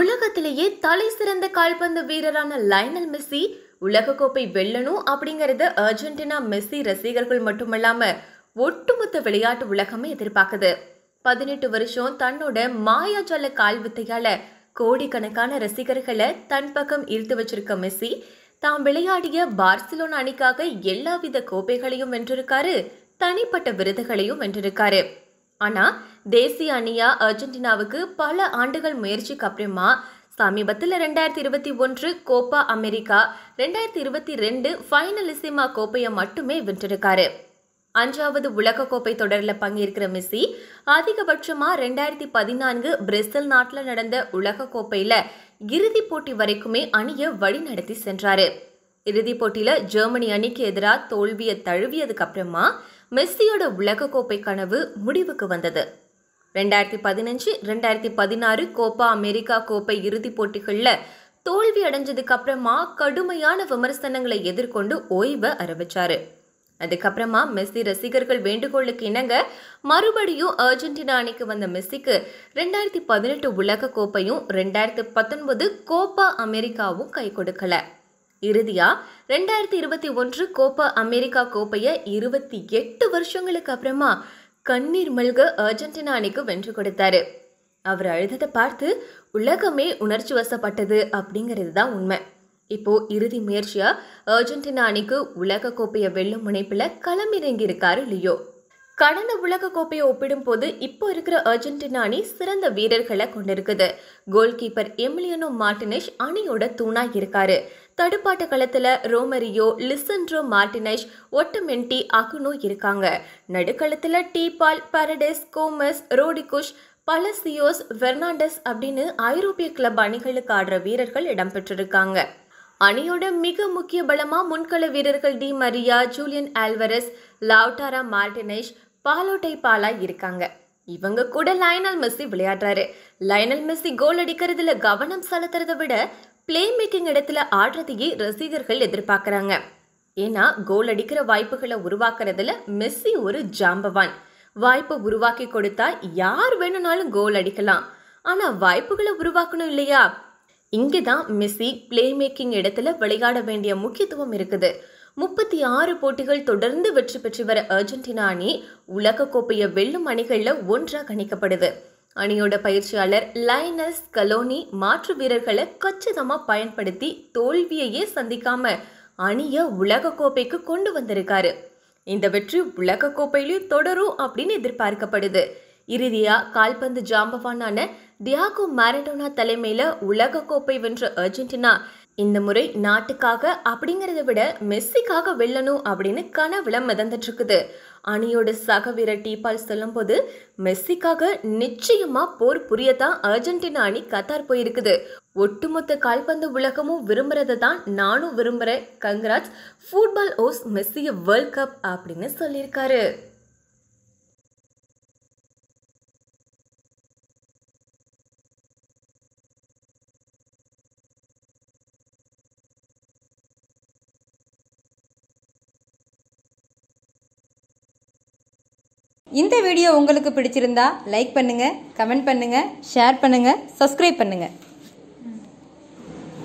உலகத்திலேயே தலை சிறந்த கால்பந்து வீரரான லைனல் மெஸ்ஸி உலகக்கோப்பை வெல்லணும் அப்படிங்கறது அர்ஜென்டினா மெஸ்ஸி ரசிகர்கள் மட்டுமல்லாம ஒட்டுமொத்த விளையாட்டு உலகமே எதிர்பார்க்குது பதினெட்டு வருஷம் தன்னோட மாயாஜால கால்வித்தையால கோடிக்கணக்கான ரசிகர்களை தன் பக்கம் ஈர்த்து வச்சிருக்க மெஸ்ஸி தாம் விளையாடிய பார்சிலோனா அணிக்காக எல்லாவித கோப்பைகளையும் வென்றிருக்காரு தனிப்பட்ட விருதுகளையும் வென்றிருக்காரு ஆனால் தேசிய அணியா அர்ஜென்டினாவுக்கு பல ஆண்டுகள் முயற்சிக்கு அப்புறமா சமீபத்தில் ரெண்டாயிரத்தி இருபத்தி ஒன்று கோப்பா அமெரிக்கா ரெண்டாயிரத்தி இருபத்தி ரெண்டு ஃபைனலிசிமா கோப்பையை மட்டுமே வென்றிருக்காரு அஞ்சாவது உலகக்கோப்பை தொடரில் பங்கேற்கிற மெஸ்ஸி அதிகபட்சமாக ரெண்டாயிரத்தி பதினான்கு பிரேசில் நாட்டில் நடந்த உலகக்கோப்பையில் இறுதிப் போட்டி வரைக்குமே அணியை வழிநடத்தி சென்றார் இறுதிப் போட்டியில் ஜெர்மனி அணிக்கு எதிராக தோல்வியை தழுவியதுக்கு அப்புறமா மெஸ்ஸியோட உலகக்கோப்பை கனவு முடிவுக்கு வந்தது ரெண்டாயிரத்தி பதினஞ்சு ரெண்டாயிரத்தி பதினாறு கோப்பா அமெரிக்கா கோப்பை இறுதிப் போட்டிகளில் தோல்வி அடைஞ்சதுக்கு அப்புறமா கடுமையான விமர்சனங்களை எதிர்கொண்டு ஓய்வை அறிவிச்சாரு அதுக்கப்புறமா மெஸ்ஸி ரசிகர்கள் வேண்டுகோளுக்கு இணங்க மறுபடியும் அர்ஜென்டினா அணிக்கு வந்த மெஸ்ஸிக்கு ரெண்டாயிரத்தி பதினெட்டு உலக கோப்பையும் ரெண்டாயிரத்தி பத்தொன்பது கோப்பா அமெரிக்காவும் கை கொடுக்கல இறுதியா ரெண்டாயிரத்தி இருபத்தி ஒன்று கோப்ப அமெரிக்கா கோப்பையை இருபத்தி எட்டு வருஷங்களுக்கு அப்புறமா கண்ணீர் மல்க அர்ஜென்டினா அணிக்கு வென்று கொடுத்தாரு அவர் அழுததை பார்த்து உலகமே உணர்ச்சி வசப்பட்டது அப்படிங்கிறது தான் உண்மை இப்போ இறுதி முயற்சியா அர்ஜென்டினா அணிக்கு உலக கோப்பையை வெல்லும் முனைப்பில் களமிறங்கி இருக்காரு லியோ கடந்த உலக கோப்பையை ஒப்பிடும்போது இப்போ இருக்கிற அர்ஜென்டினா அணி சிறந்த வீரர்களை கொண்டிருக்குது கோல் கீப்பர் எமிலியனோ மார்டினிஷ் அணியோட தூணா இருக்காரு தடுப்பாட்ட களத்தில் ரோமரியோ லிசன்ட்ரோ மார்டினைஷ் ஒட்டமென்டி அகுனோ இருக்காங்க நடுக்களத்தில் டீபால் பரடெஸ் கோமஸ் ரோடிகுஷ் பலசியோஸ் வெர்னாண்டஸ் அப்படின்னு ஐரோப்பிய கிளப் அணிகளுக்கு ஆடுற வீரர்கள் இடம்பெற்றிருக்காங்க அணியோட மிக முக்கிய பலமா முன்கள வீரர்கள் Di Maria Julian Alvarez Lautaro Martinez பாலோட்டை பாலா இருக்காங்க இவங்க கூட லயனல் மெஸ்ஸி விளையாடுறாரு லயனல் மெஸ்ஸி கோல் அடிக்கிறதுல கவனம் செலுத்துறதை விட பிளே மேக்கிங் இடத்துல ஆடுறதையே ரசிகர்கள் எதிர்பார்க்குறாங்க ஏன்னா கோல் அடிக்கிற வாய்ப்புகளை உருவாக்குறதுல மெஸ்ஸி ஒரு ஜாம்பவான் வாய்ப்பை உருவாக்கி கொடுத்தா யார் வேணும்னாலும் கோல் அடிக்கலாம் ஆனால் வாய்ப்புகளை உருவாக்கணும் இல்லையா இங்கே தான் மெஸ்ஸி பிளே மேக்கிங் இடத்துல விளையாட வேண்டிய முக்கியத்துவம் இருக்குது முப்பத்தி ஆறு போட்டிகள் தொடர்ந்து வெற்றி பெற்று வர அர்ஜென்டினா அணி உலகக்கோப்பையை வெல்லும் அணிகளில் ஒன்றாக கணிக்கப்படுது அணியோட பயிற்சியாளர் லைனஸ் கலோனி மாற்று வீரர்களை கச்சிதமாக பயன்படுத்தி தோல்வியையே சந்திக்காம அணியை உலகக்கோப்பைக்கு கொண்டு வந்திருக்காரு இந்த வெற்றி உலகக்கோப்பையிலும் தொடரும் அப்படின்னு எதிர்பார்க்கப்படுது இறுதியாக கால்பந்து ஜாம்பவானான டியாகோ மாரடோனா தலைமையில் உலகக்கோப்பை வென்ற அர்ஜென்டினா இந்த முறை நாட்டுக்காக அப்படிங்கிறத விட மெஸ்ஸிக்காக வெல்லணும் அப்படின்னு கனவுல மிதந்துட்டு இருக்குது அணியோட சக வீரர் டீபால் சொல்லும்போது மெஸ்ஸிக்காக நிச்சயமா போர் புரியத்தான் அர்ஜென்டினா அணி கத்தார் போயிருக்குது ஒட்டுமொத்த கால்பந்து உலகமும் விரும்புறதை தான் நானும் விரும்புகிறேன் கங்கராஜ் ஃபுட்பால் ஓஸ் மெஸ்ஸிய வேர்ல்ட் கப் அப்படின்னு சொல்லியிருக்காரு இந்த வீடியோ உங்களுக்கு பிடிச்சிருந்தா லைக் பண்ணுங்கள் கமெண்ட் பண்ணுங்கள் ஷேர் பண்ணுங்கள் சப்ஸ்கிரைப் பண்ணுங்கள்